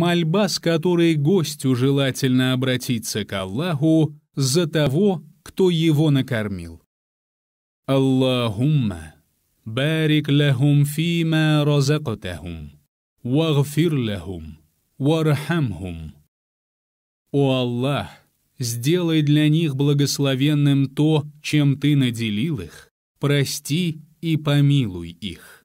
мольба, с которой гостю желательно обратиться к Аллаху за того, кто его накормил. Аллахумма, барик лахум фима разакатахум, вагфир лахум, вархамхум. О Аллах, сделай для них благословенным то, чем ты наделил их, прости и помилуй их.